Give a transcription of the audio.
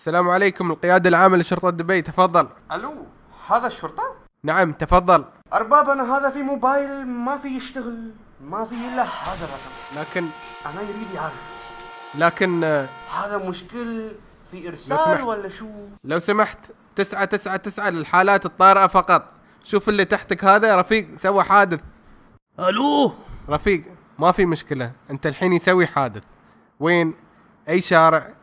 السلام عليكم القيادة العامة لشرطة دبي تفضل الو هذا الشرطة؟ نعم تفضل ارباب انا هذا في موبايل ما في يشتغل ما في الا هذا الرقم لكن انا يريد يعرف لكن آه، هذا مشكل في ارسال ولا شو؟ لو سمحت تسعة تسعة تسعة للحالات الطارئة فقط شوف اللي تحتك هذا رفيق سوى حادث الو رفيق ما في مشكلة انت الحين يسوي حادث وين اي شارع